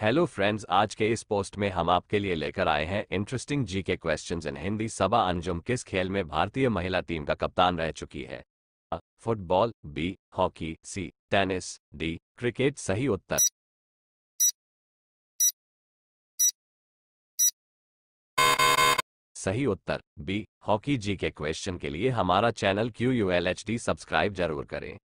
hello friends आज के इस पोस्ट में हम आपके लिए लेकर आए हैं interesting G K question in Hindi Saba Anjum किस खेल में भारतीय महिला टीम का कप्तान रह चुकी है football B hockey C tennis D cricket सही उत्तर सही उत्तर बी हॉकी जी के क्वेश्चन के लिए हमारा channel Q U L H D subscribe जरूर करें